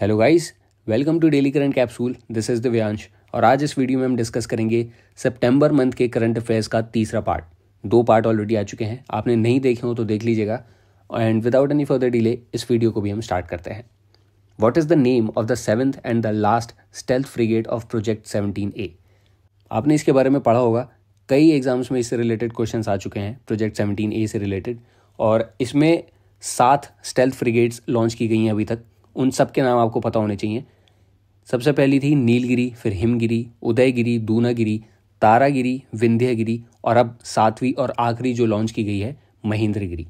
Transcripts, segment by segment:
Hello guys welcome to daily current capsule this is Vyansh और आज इस वीडियो में हम डिस्कस करेंगे सितंबर मंथ के करंट अफेयर्स का तीसरा पार्ट दो पार्ट ऑलरेडी आ चुके हैं आपने नहीं देखे हो तो देख लीजिएगा and without any further delay इस वीडियो को भी हम स्टार्ट करते हैं what is the name of the seventh and the last stealth frigate of project seventeen A आपने इसके बारे में पढ़ा होगा कई एग्जाम्स में इससे रिलेटेड क्वेश्चन आ चुके हैं प्रोजेक्ट सेवनटीन ए से रिलेटेड और इसमें सात स्टेल्थ फ्रिगेट्स लॉन्च की गई हैं अभी तक उन सब के नाम आपको पता होने चाहिए सबसे पहली थी नीलगिरी फिर हिमगिरी उदयगिरी दूनागिरी तारागिरी विंध्यागिरी और अब सातवीं और आखिरी जो लॉन्च की गई है महेंद्रगिरी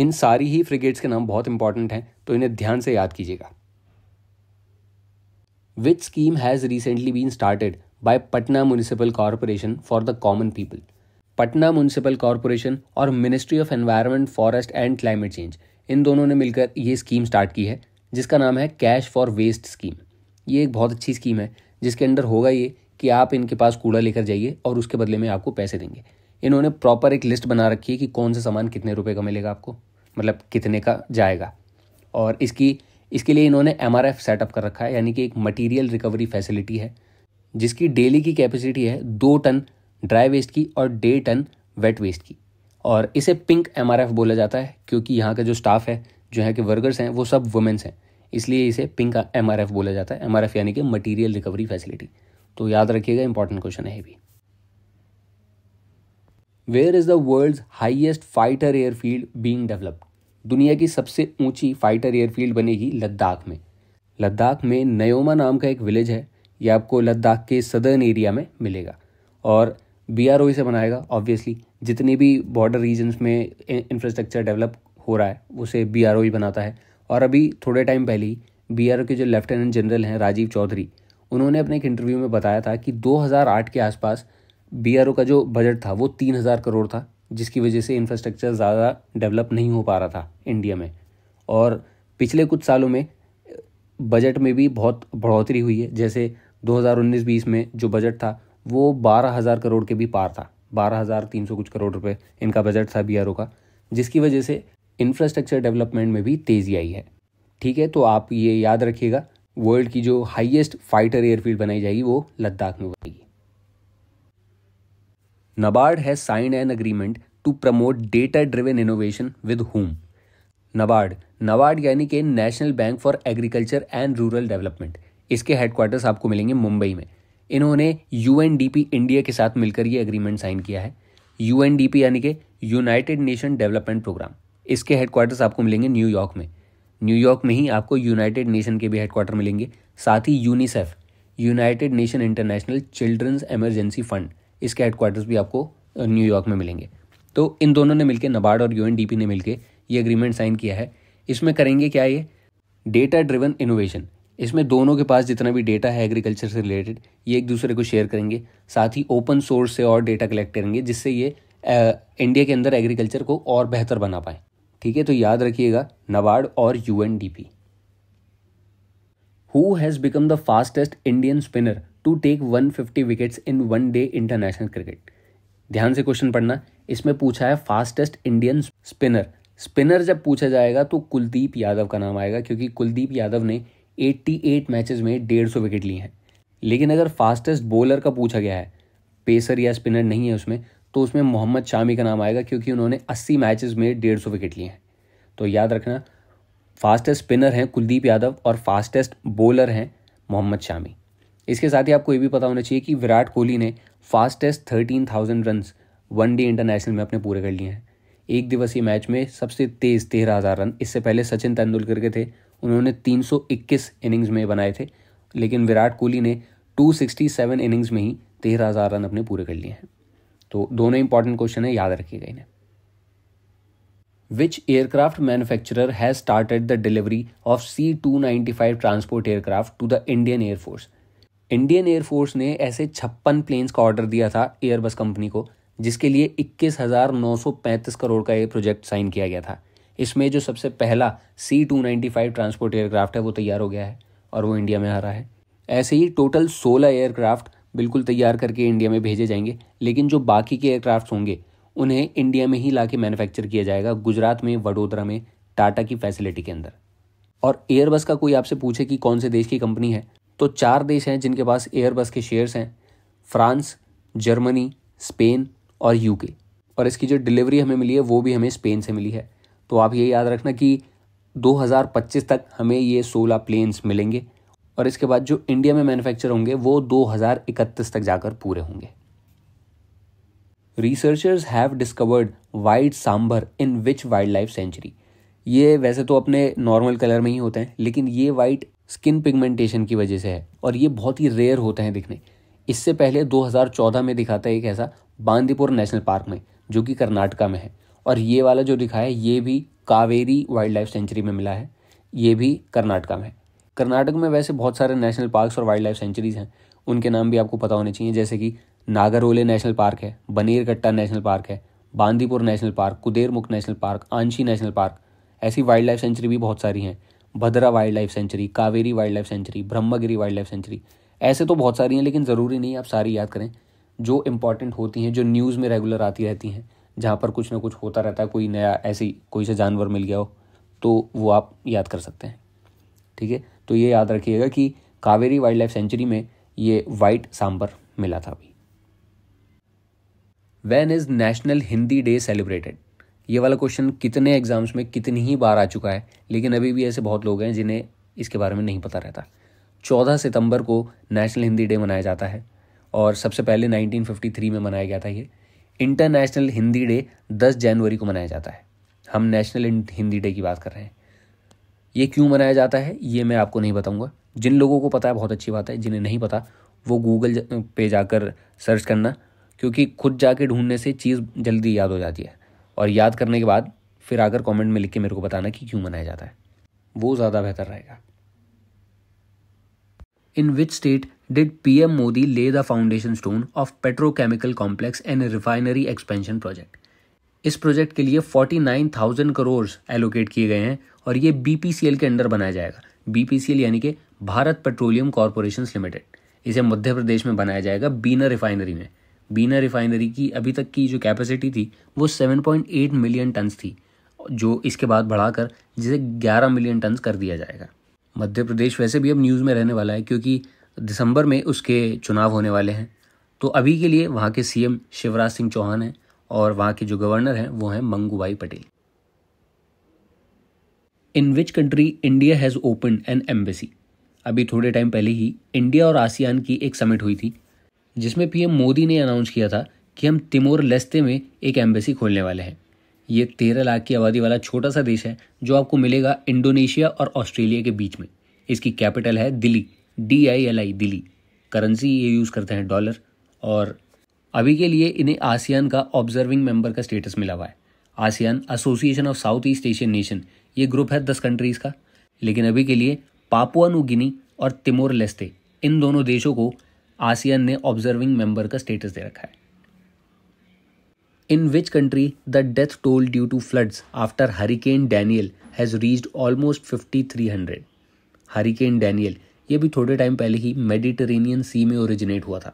इन सारी ही फ्रिगेट्स के नाम बहुत इंपॉर्टेंट हैं तो इन्हें ध्यान से याद कीजिएगा which scheme has recently been started by Patna municipal corporation for the common people Patna municipal corporation और ministry of environment forest and climate change इन दोनों ने मिलकर ये स्कीम स्टार्ट की है जिसका नाम है कैश फॉर वेस्ट स्कीम ये एक बहुत अच्छी स्कीम है जिसके अंडर होगा ये कि आप इनके पास कूड़ा लेकर जाइए और उसके बदले में आपको पैसे देंगे इन्होंने प्रॉपर एक लिस्ट बना रखी है कि कौन सा सामान कितने रुपए का मिलेगा आपको मतलब कितने का जाएगा और इसकी इसके लिए इन्होंने एम सेटअप कर रखा है यानी कि एक मटीरियल रिकवरी फैसिलिटी है जिसकी डेली की कैपेसिटी है दो टन ड्राई वेस्ट की और डेढ़ टन वेट वेस्ट की और इसे पिंक एम बोला जाता है क्योंकि यहाँ का जो स्टाफ है जो है कि वर्कर्स हैं वो सब वुमेंस हैं इसलिए इसे पिंक एम आर एफ बोला जाता है एम आर एफ यानी कि मटीरियल रिकवरी फैसिलिटी तो याद रखिएगा इंपॉर्टेंट क्वेश्चन है भी where is the world highest fighter airfield being developed दुनिया की सबसे ऊंची फाइटर एयरफील्ड बनेगी लद्दाख में लद्दाख में नयोमा नाम का एक विलेज है ये आपको लद्दाख के सदर्न एरिया में मिलेगा और बी आर ओ इसे बनाएगा ऑब्वियसली जितने भी बॉर्डर रीजन्स में इंफ्रास्ट्रक्चर डेवलप हो रहा है उसे बी आर ओ ही बनाता है और अभी थोड़े टाइम पहले ही बी आर ओ के जो लेफ्टिनेंट जनरल हैं राजीव चौधरी उन्होंने अपने एक इंटरव्यू में बताया था कि 2008 के आसपास बी आर ओ का जो बजट था वो तीन हज़ार करोड़ था जिसकी वजह से इंफ्रास्ट्रक्चर ज़्यादा डेवलप नहीं हो पा रहा था इंडिया में और पिछले कुछ सालों में बजट में भी बहुत बढ़ोतरी हुई है जैसे 2019-20 में जो बजट था वो बारह हज़ार करोड़ के भी पार था बारह हज़ार तीन सौ कुछ करोड़ रुपए इनका बजट था बी e का जिसकी वजह से इंफ्रास्ट्रक्चर डेवलपमेंट में भी तेज़ी आई है ठीक है तो आप ये याद रखिएगा वर्ल्ड की जो हाईएस्ट फाइटर एयरफील्ड बनाई जाएगी वो लद्दाख में बनेगी NABARD has signed an agreement to promote data driven innovation with whom NABARD NABARD यानी कि national bank for agriculture and rural development इसके हेडक्वार्टर्स आपको मिलेंगे मुंबई में इन्होंने यू इंडिया के साथ मिलकर ये अग्रीमेंट साइन किया है यू यानी कि यूनाइटेड नेशन डेवलपमेंट प्रोग्राम इसके हेडक्वार्टर्स आपको मिलेंगे न्यूयॉर्क में न्यूयॉर्क में ही आपको यूनाइटेड नेशन के भी हेडक्वार्टर मिलेंगे साथ ही UNICEF United Nation International Children's Emergency Fund इसके हेडक्वार्टर्स भी आपको न्यूयॉर्क में मिलेंगे तो इन दोनों ने मिलकर नबार्ड और यू ने मिलकर ये अग्रीमेंट साइन किया है इसमें करेंगे क्या ये डेटा ड्रिवन इनोवेशन इसमें दोनों के पास जितना भी डेटा है एग्रीकल्चर से रिलेटेड ये एक दूसरे को शेयर करेंगे साथ ही ओपन सोर्स से और डेटा कलेक्ट करेंगे जिससे ये आ, इंडिया के अंदर एग्रीकल्चर को और बेहतर बना पाएँ ठीक है तो याद रखिएगा नबार्ड और UNDP who has become the fastest Indian spinner to take 150 fifty wickets in one day international cricket ध्यान से क्वेश्चन पढ़ना इसमें पूछा है फास्टेस्ट इंडियन स्पिनर स्पिनर जब पूछा जाएगा तो कुलदीप यादव का नाम आएगा क्योंकि कुलदीप यादव ने 88 मैचेस में डेढ़ सौ विकेट लिए हैं लेकिन अगर फास्टेस्ट बॉलर का पूछा गया है पेसर या स्पिनर नहीं है उसमें तो उसमें मोहम्मद शामी का नाम आएगा क्योंकि उन्होंने अस्सी मैच में डेढ़ सौ विकेट लिए हैं तो याद रखना फास्टेस्ट स्पिनर हैं कुलदीप यादव और फास्टेस्ट बॉलर हैं मोहम्मद शामी इसके साथ ही आपको ये भी पता होना चाहिए कि विराट कोहली ने fastest thirteen thousand run one day international में अपने पूरे कर लिए हैं एक दिवसीय मैच में सबसे तेज़ तेरह हज़ार रन इससे पहले सचिन तेंदुलकर के थे उन्होंने तीन सौ इक्कीस इनिंग्स में बनाए थे लेकिन विराट कोहली ने सेवन इनिंग्स में ही तेरह हज़ार रन अपने पूरे कर लिए हैं तो दोनों इंपॉर्टेंट क्वेश्चन है याद रखिए इन्हें which aircraft manufacturer has started the delivery of C-295 transport aircraft to the Indian Air Force? Indian air force ने ऐसे छप्पन प्लेन्स का ऑर्डर दिया था एयरबस कंपनी को जिसके लिए इक्कीस हजार नौ सौ पैंतीस करोड़ का ये प्रोजेक्ट साइन किया गया था इसमें जो सबसे पहला C two five transport aircraft है वो तैयार हो गया है और वो इंडिया में आ रहा है ऐसे ही टोटल सोलह एयरक्राफ्ट बिल्कुल तैयार करके इंडिया में भेजे जाएंगे लेकिन जो बाकी के एयरक्राफ्ट होंगे उन्हें इंडिया में ही ला के मैन्युफैक्चर किया जाएगा गुजरात में वडोदरा में टाटा की फैसिलिटी के अंदर और एयरबस का कोई आपसे पूछे कि कौन से देश की कंपनी है तो चार देश हैं जिनके पास एयरबस के शेयर्स हैं फ्रांस जर्मनी स्पेन और यूके और इसकी जो डिलीवरी हमें मिली है वो भी हमें स्पेन से मिली है तो आप ये याद रखना कि 2025 तक हमें ये 16 प्लेन्स मिलेंगे और इसके बाद जो इंडिया में मैन्युफैक्चर होंगे वो 2031 तक जाकर पूरे होंगे researchers have discovered white sambar in which wild life sanctuary ये वैसे तो अपने नॉर्मल कलर में ही होते हैं लेकिन ये वाइट स्किन पिगमेंटेशन की वजह से है और ये बहुत ही रेयर होते हैं दिखने इससे पहले 2014 में दिखा था एक ऐसा बांदीपुर नेशनल पार्क में जो कि कर्नाटका में है और ये वाला जो दिखा है ये भी कावेरी वाइल्ड लाइफ सेंचुरी में मिला है ये भी कर्नाटका में है कर्नाटक में वैसे बहुत सारे नेशनल पार्क्स और वाइल्ड लाइफ सेंचुरीज़ हैं उनके नाम भी आपको पता होने चाहिए जैसे कि नागरोले नेशनल पार्क है बनेरकट्टा नेशनल पार्क है Bandipur national park Kudremukh national park Anshi national park ऐसी वाइल्ड लाइफ सेंचुरी भी बहुत सारी हैं Bhadra wild life sanctuary Kaveri wild life sanctuary Brahmagiri wild life sanctuary ऐसे तो बहुत सारी हैं लेकिन ज़रूरी नहीं आप सारी याद करें जो इंपॉर्टेंट होती हैं जो न्यूज़ में रेगुलर आती रहती हैं जहाँ पर कुछ ना कुछ होता रहता है कोई नया ऐसी कोई सा जानवर मिल गया हो तो वो आप याद कर सकते हैं ठीक है तो ये याद रखिएगा कि कावेरी वाइल्ड लाइफ सेंचुरी में ये वाइट सांबर मिला था अभी when is national Hindi day celebrated ये वाला क्वेश्चन कितने एग्जाम्स में कितनी ही बार आ चुका है लेकिन अभी भी ऐसे बहुत लोग हैं जिन्हें इसके बारे में नहीं पता रहता चौदह सितंबर को नेशनल हिंदी डे मनाया जाता है और सबसे पहले 1953 में मनाया गया था ये इंटरनेशनल हिंदी डे 10 जनवरी को मनाया जाता है हम नेशनल हिंदी डे की बात कर रहे हैं ये क्यों मनाया जाता है ये मैं आपको नहीं बताऊंगा जिन लोगों को पता है बहुत अच्छी बात है जिन्हें नहीं पता वो गूगल पे जाकर सर्च करना क्योंकि खुद जाके ढूंढने से चीज़ जल्दी याद हो जाती है और याद करने के बाद फिर आकर कमेंट में लिख के मेरे को बताना कि क्यों मनाया जाता है वो ज़्यादा बेहतर रहेगा in which state did M Modi lay the foundation stone of petrochemical complex and refinery expansion project इस प्रोजेक्ट के लिए 49,000 करोड़ एलोकेट किए गए हैं और ये बी के अंडर बनाया जाएगा बी यानी कि भारत पेट्रोलियम कॉरपोरेशन लिमिटेड इसे मध्य प्रदेश में बनाया जाएगा बीना रिफाइनरी में बीना रिफाइनरी की अभी तक की जो कैपेसिटी थी वो 7.8 मिलियन टनस थी जो इसके बाद बढ़ाकर जिसे 11 मिलियन टनस कर दिया जाएगा मध्य प्रदेश वैसे भी अब न्यूज़ में रहने वाला है क्योंकि दिसंबर में उसके चुनाव होने वाले हैं तो अभी के लिए वहाँ के सीएम शिवराज सिंह चौहान हैं और वहाँ के जो गवर्नर हैं वो हैं Mangubhai Patel in which country India has open an embassy अभी थोड़े टाइम पहले ही इंडिया और आसियान की एक समिट हुई थी जिसमें पीएम मोदी ने अनाउंस किया था कि हम तिमोर लेस्ते में एक एम्बेसी खोलने वाले हैं ये तेरह लाख की आबादी वाला छोटा सा देश है जो आपको मिलेगा इंडोनेशिया और ऑस्ट्रेलिया के बीच में इसकी कैपिटल है Dili D I L I Dili currency ये यूज़ करते हैं डॉलर और अभी के लिए इन्हें आसियान का ऑब्जर्विंग मेंबर का स्टेटस मिला हुआ है ASEAN association of south east Asian nation ये ग्रुप है दस कंट्रीज़ का लेकिन अभी के लिए पापुआ गिनी और तिमोर लेस्ते इन दोनों देशों को आसियान ने ऑब्जर्विंग मेंबर का स्टेटस दे रखा है country the death toll due to floods after hurricane Daniel has reached almost fifty three hundred hurricane Daniel ये भी थोड़े टाइम पहले ही मेडिटेरेनियन सी में ओरिजिनेट हुआ था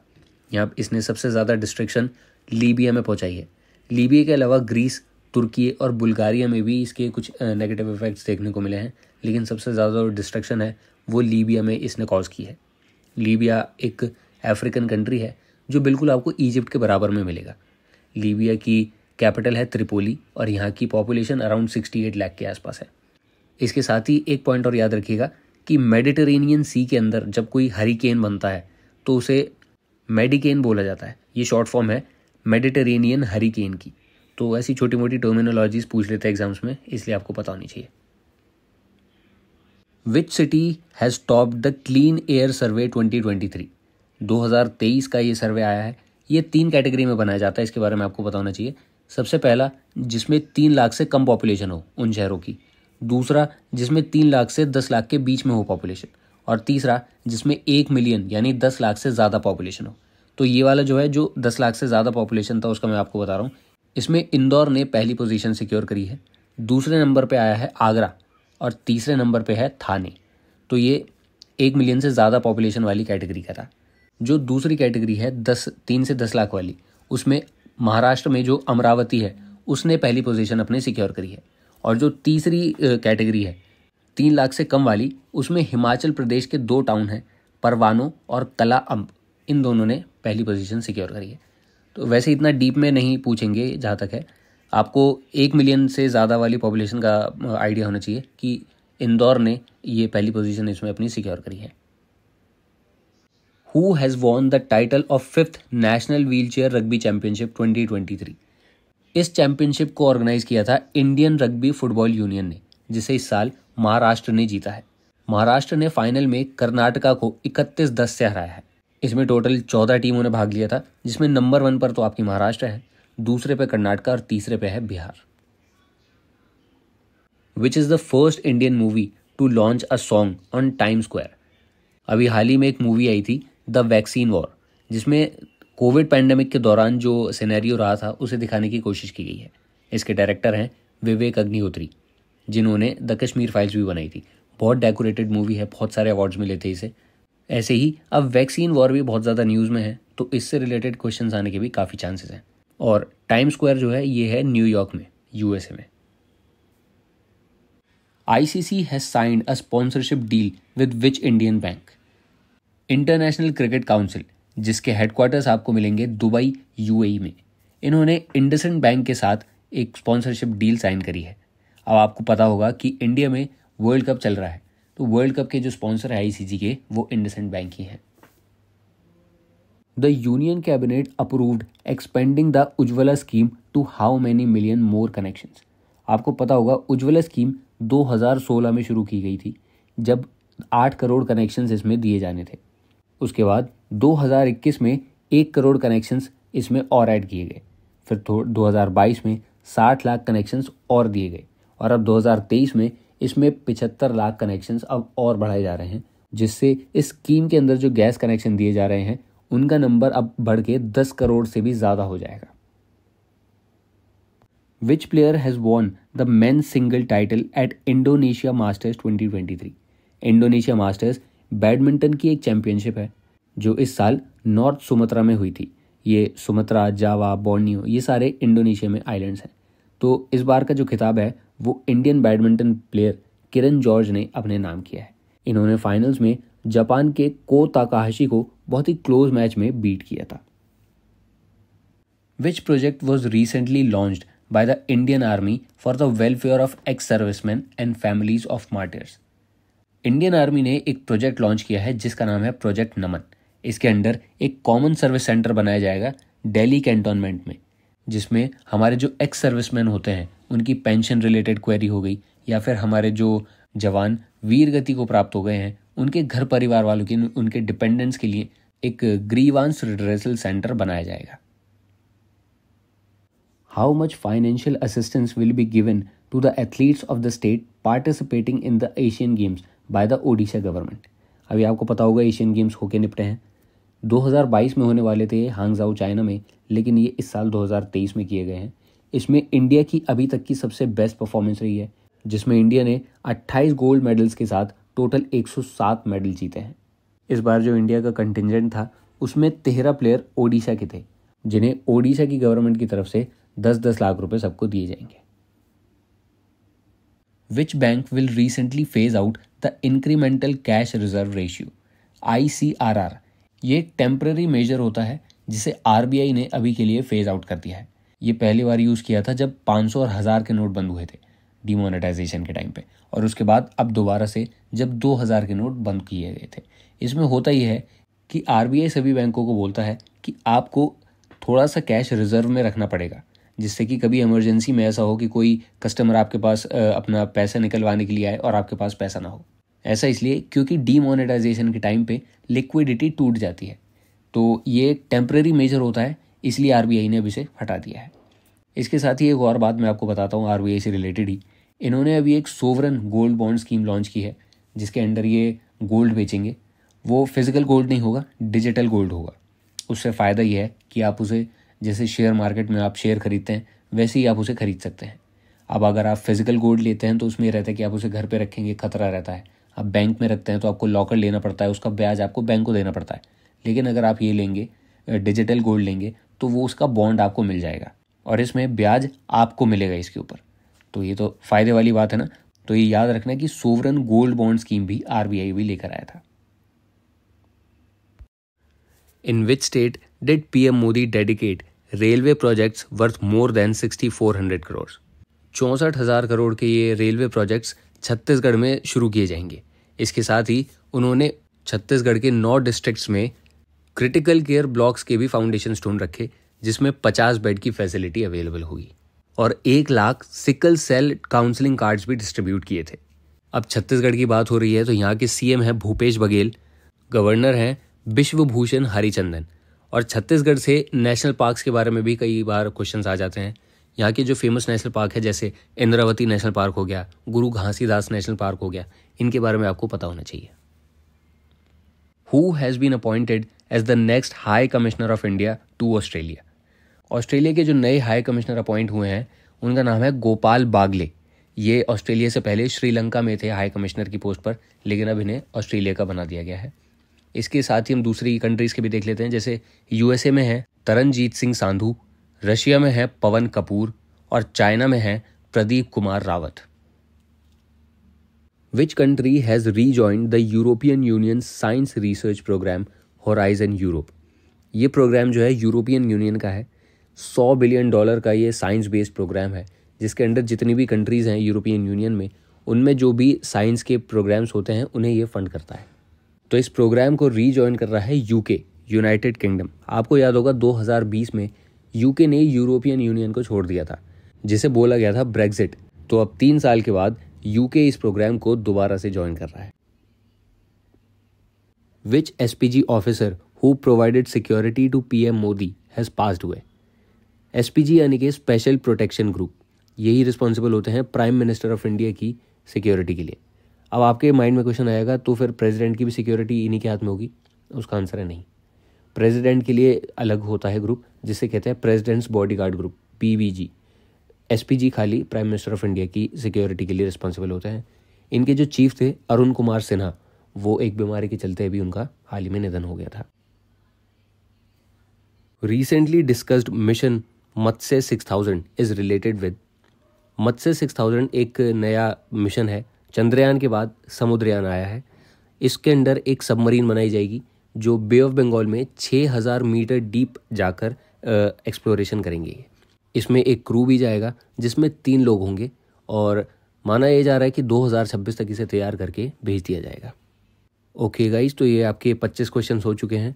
यहाँ इसने सबसे ज़्यादा डिस्ट्रिक्शन लीबिया में पहुँचाई है लीबिया के अलावा ग्रीस तुर्की और बुल्गारिया में भी इसके कुछ नेगेटिव इफ़ेक्ट्स देखने को मिले हैं लेकिन सबसे ज़्यादा जो डिस्ट्रक्शन है वो लीबिया में इसने कॉज की है लीबिया एक अफ्रीकन कंट्री है जो बिल्कुल आपको इजिप्ट के बराबर में मिलेगा लीबिया की कैपिटल है त्रिपोली और यहाँ की population around sixty eight lakh के आसपास है इसके साथ ही एक पॉइंट और याद रखिएगा कि मेडिटेरेनियन सी के अंदर जब कोई हरिकेन बनता है तो उसे मेडिकेन बोला जाता है ये शॉर्ट फॉर्म है मेडिटेरेनियन हरिकेन की तो ऐसी छोटी मोटी टर्मिनोलॉजीज पूछ लेते हैं एग्जाम्स में इसलिए आपको पता होनी चाहिए which city has top the clean air survey 2023 2023 का ये सर्वे आया है ये तीन कैटेगरी में बनाया जाता है इसके बारे में आपको बताना चाहिए सबसे पहला जिसमें तीन लाख से कम पॉपुलेशन हो उन शहरों की दूसरा जिसमें तीन लाख से दस लाख के बीच में हो पॉपुलेशन और तीसरा जिसमें एक मिलियन यानी दस लाख से ज़्यादा पॉपुलेशन हो तो ये वाला जो है जो दस लाख से ज़्यादा पॉपुलेशन था उसका मैं आपको बता रहा हूँ इसमें इंदौर ने पहली पोजीशन सिक्योर करी है दूसरे नंबर पे आया है आगरा और तीसरे नंबर पे है थाने तो ये एक मिलियन से ज़्यादा पॉपुलेशन वाली कैटेगरी का था जो दूसरी कैटेगरी है दस तीन से दस लाख वाली उसमें महाराष्ट्र में जो अमरावती है उसने पहली पोजीशन अपने सिक्योर करी है और जो तीसरी कैटेगरी है तीन लाख से कम वाली उसमें हिमाचल प्रदेश के दो टाउन हैं परवानो और कला अम्ब इन दोनों ने पहली पोजीशन सिक्योर करी है तो वैसे इतना डीप में नहीं पूछेंगे जहाँ तक है आपको एक मिलियन से ज़्यादा वाली पॉपुलेशन का आइडिया होना चाहिए कि इंदौर ने ये पहली पोजीशन इसमें अपनी सिक्योर करी है who has won the title of fifth national wheel chair rugby championship 2023 इस चैम्पियनशिप को ऑर्गेनाइज किया था इंडियन रग्बी फुटबॉल यूनियन ने जिसे इस साल महाराष्ट्र ने जीता है महाराष्ट्र ने फाइनल में कर्नाटका को इकतीस दस से हराया है इसमें टोटल चौदह टीमों ने भाग लिया था जिसमें नंबर वन पर तो आपकी महाराष्ट्र है दूसरे पे कर्नाटका और तीसरे पे है Bihar which is the first Indian movie to launch a song on Time Square अभी हाल ही में एक मूवी आई थी द वैक्सीन वॉर जिसमें कोविड पैंडेमिक के दौरान जो सिनेरियो रहा था उसे दिखाने की कोशिश की गई है इसके डायरेक्टर हैं विवेक अग्निहोत्री जिन्होंने द कश्मीर फाइल्स भी बनाई थी बहुत डेकोरेटेड मूवी है बहुत सारे अवार्ड्स मिले थे इसे ऐसे ही अब वैक्सीन वॉर भी बहुत ज़्यादा न्यूज़ में है तो इससे रिलेटेड क्वेश्चन आने के भी काफ़ी चांसेस हैं और टाइम स्क्वायर जो है ये है न्यूयॉर्क में यूएसए में ICC has signed a sponsorship deal with which Indian bank international cricket council जिसके हेडक्वार्टर्स आपको मिलेंगे दुबई यूएई e में इन्होंने इंडसेंट बैंक के साथ एक स्पॉन्सरशिप डील साइन करी है अब आपको पता होगा कि इंडिया में वर्ल्ड कप चल रहा है तो वर्ल्ड कप के जो स्पॉन्सर है आईसीसी के वो इंडसेंट बैंक ही हैं the union cabinet approved expanding the Ujjwala scheme to how many million more connections आपको पता होगा उज्ज्वला स्कीम 2016 में शुरू की गई थी जब 8 करोड़ कनेक्शंस इसमें दिए जाने थे उसके बाद 2021 में एक करोड़ कनेक्शंस इसमें और ऐड किए गए फिर दो हज़ार में 60 लाख कनेक्शंस और दिए गए और अब 2023 में इसमें पिछहत्तर लाख कनेक्शंस अब और बढ़ाए जा रहे हैं जिससे इस स्कीम के अंदर जो गैस कनेक्शन दिए जा रहे हैं उनका नंबर अब बढ़ के दस करोड़ से भी ज़्यादा हो जाएगा which player has won the man single title at Indonesia masters 2023 Indonesia masters badminton की एक चैंपियनशिप है जो इस साल नॉर्थ सुमत्रा में हुई थी ये सुमत्रा जावा बोर्नियो ये सारे इंडोनेशिया में आइलैंड्स हैं तो इस बार का जो खिताब है वो Indian badminton player Kiran George ने अपने नाम किया है इन्होंने फाइनल्स में जापान के को ताकाहाशी को बहुत ही क्लोज मैच में बीट किया था which project was recently launched by the Indian army for the welfare of ex serviceman and families of martyrs Indian army ने एक प्रोजेक्ट लॉन्च किया है जिसका नाम है प्रोजेक्ट नमन इसके अंडर एक कॉमन सर्विस सेंटर बनाया जाएगा दिल्ली कैंटोनमेंट में जिसमें हमारे जो एक्स सर्विसमैन होते हैं उनकी पेंशन रिलेटेड क्वेरी हो गई या फिर हमारे जो जवान वीर गति को प्राप्त हो गए हैं उनके घर परिवार वालों की उनके डिपेंडेंट्स के लिए एक ग्रीवांस रिड्रेसल सेंटर बनाया जाएगा how much financial assistance will be given to the athletes of the state participating in the Asian games by the Odisha government अभी आपको पता होगा एशियन गेम्स होके निपटे हैं 2022 में होने वाले थे हांगजाओ चाइना में लेकिन ये इस साल 2023 में किए गए हैं इसमें इंडिया की अभी तक की सबसे बेस्ट परफॉर्मेंस रही है जिसमें इंडिया ने 28 गोल्ड मेडल्स के साथ टोटल 107 मेडल जीते हैं इस बार जो इंडिया का कंटिजेंट था उसमें तेरह प्लेयर ओडिशा के थे जिन्हें ओडिशा की गवर्नमेंट की तरफ से दस दस लाख रुपए सबको दिए जाएंगे which bank will recently phase out the incremental cash reserve ratio I C R R ये टेम्प्रेरी मेजर होता है जिसे आर ने अभी के लिए फेज आउट कर दिया है ये पहली बार यूज़ किया था जब 500 और हज़ार के नोट बंद हुए थे डिमोनेटाइजेशन के टाइम पे और उसके बाद अब दोबारा से जब 2000 के नोट बंद किए गए थे इसमें होता यह है कि आर सभी बैंकों को बोलता है कि आपको थोड़ा सा कैश रिजर्व में रखना पड़ेगा जिससे कि कभी इमरजेंसी में ऐसा हो कि कोई कस्टमर आपके पास अपना पैसा निकलवाने के लिए आए और आपके पास पैसा ना हो ऐसा इसलिए क्योंकि डीमोनेटाइजेशन के टाइम पे लिक्विडिटी टूट जाती है तो ये टेम्प्रेरी मेजर होता है इसलिए आर ने अभी इसे हटा दिया है इसके साथ ही एक और बात मैं आपको बताता हूँ आर से रिलेटेड ही इन्होंने अभी एक sovereign gold bond scheme launch की है जिसके अंडर ये गोल्ड बेचेंगे वो फिजिकल गोल्ड नहीं होगा डिजिटल गोल्ड होगा उससे फ़ायदा यह है कि आप उसे जैसे शेयर मार्केट में आप शेयर खरीदते हैं वैसे ही आप उसे खरीद सकते हैं अब अगर आप फिज़िकल गोल्ड लेते हैं तो उसमें रहता है कि आप उसे घर पे रखेंगे खतरा रहता है आप बैंक में रखते हैं तो आपको लॉकर लेना पड़ता है उसका ब्याज आपको बैंक को देना पड़ता है लेकिन अगर आप ये लेंगे डिजिटल गोल्ड लेंगे तो वो उसका बॉन्ड आपको मिल जाएगा और इसमें ब्याज आपको मिलेगा इसके ऊपर तो ये तो फ़ायदे वाली बात है ना तो ये याद रखना कि सोवरन गोल्ड बॉन्ड स्कीम भी आर भी लेकर आया था in which state did PM Modi dedicate railway projects worth more than sixty four hundred crore चौंसठ हज़ार करोड़ के ये रेलवे प्रोजेक्ट्स छत्तीसगढ़ में शुरू किए जाएंगे इसके साथ ही उन्होंने छत्तीसगढ़ के नौ डिस्ट्रिक्ट्स में क्रिटिकल केयर ब्लॉक्स के भी फाउंडेशन स्टोन रखे जिसमें पचास बेड की फैसिलिटी अवेलेबल होगी और एक lakh sickle cell counselling cards भी डिस्ट्रीब्यूट किए थे अब छत्तीसगढ़ की बात हो रही है तो यहाँ के सीएम हैं भूपेश बघेल गवर्नर हैं विश्वभूषण हरिचंदन और छत्तीसगढ़ से नेशनल पार्क्स के बारे में भी कई बार क्वेश्चन आ जाते हैं यहाँ के जो फेमस नेशनल पार्क है जैसे इंद्रावती नेशनल पार्क हो गया गुरु घासीदास नेशनल पार्क हो गया इनके बारे में आपको पता होना चाहिए who has been appointed as the next high commissioner of India to Australia Australia के जो नए हाई कमिश्नर अपॉइंट हुए हैं उनका नाम है गोपाल बागले ये ऑस्ट्रेलिया से पहले श्रीलंका में थे हाई कमिश्नर की पोस्ट पर लेकिन अब इन्हें ऑस्ट्रेलिया का बना दिया गया है इसके साथ ही हम दूसरी कंट्रीज़ के भी देख लेते हैं जैसे यूएसए में हैं तरनजीत सिंह सांधू रशिया में है पवन कपूर और चाइना में है Pradeep Kumar Rawat which country has rejoined the European Union science research programme horizon Europe ये प्रोग्राम जो है यूरोपियन यूनियन का है सौ बिलियन डॉलर का ये साइंस बेस्ड प्रोग्राम है जिसके अंडर जितनी भी कंट्रीज़ हैं यूरोपियन यूनियन में उनमें जो भी साइंस के प्रोग्राम्स होते हैं उन्हें ये फंड करता है तो इस प्रोग्राम को रीजॉइन कर रहा है यूके यूनाइटेड किंगडम आपको याद होगा 2020 में यूके ने यूरोपियन यूनियन को छोड़ दिया था जिसे बोला गया था ब्रेग्जिट तो अब तीन साल के बाद यूके इस प्रोग्राम को दोबारा से ज्वाइन कर रहा है which who provided security to P M Modi has passed हुए एस पी जी यानी कि स्पेशल प्रोटेक्शन ग्रुप यही रिस्पॉन्सिबल होते हैं प्राइम मिनिस्टर ऑफ इंडिया की सिक्योरिटी के लिए अब आपके माइंड में क्वेश्चन आएगा तो फिर प्रेजिडेंट की भी सिक्योरिटी इन्हीं के हाथ में होगी उसका आंसर है नहीं प्रेसिडेंट के लिए अलग होता है ग्रुप जिसे कहते हैं president's bodyguard group PBG SPG खाली प्राइम मिनिस्टर ऑफ इंडिया की सिक्योरिटी के लिए रिस्पॉन्सिबल होते हैं इनके जो चीफ थे अरुण कुमार सिन्हा वो एक बीमारी के चलते अभी उनका हाल ही में निधन हो गया था recently discussed mission Matsya thousand is related with Matsya thousand एक नया मिशन है चंद्रयान के बाद समुद्रयान आया है इसके अंडर एक सबमरीन बनाई जाएगी जो बे ऑफ बंगाल में 6000 मीटर डीप जाकर एक्सप्लोरेशन करेंगे इसमें एक क्रू भी जाएगा जिसमें तीन लोग होंगे और माना यह जा रहा है कि 2026 तक इसे तैयार करके भेज दिया जाएगा ओके गाइज तो ये आपके 25 क्वेश्चन हो चुके हैं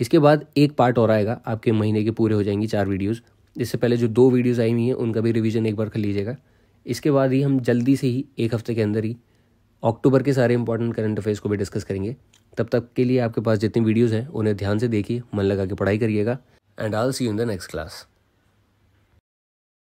इसके बाद एक पार्ट और आएगा आपके महीने के पूरे हो जाएंगी चार वीडियोज़ इससे पहले जो दो वीडियोज़ आई हुई हैं उनका भी रिविज़न एक बार कर लीजिएगा इसके बाद ही हम जल्दी से ही एक हफ्ते के अंदर ही अक्टूबर के सारे इंपॉर्टेंट करंट अफेयर्स को भी डिस्कस करेंगे तब तक के लिए आपके पास जितनी वीडियोज़ हैं उन्हें ध्यान से देखिए मन लगा के पढ़ाई करिएगा and all see you in the next class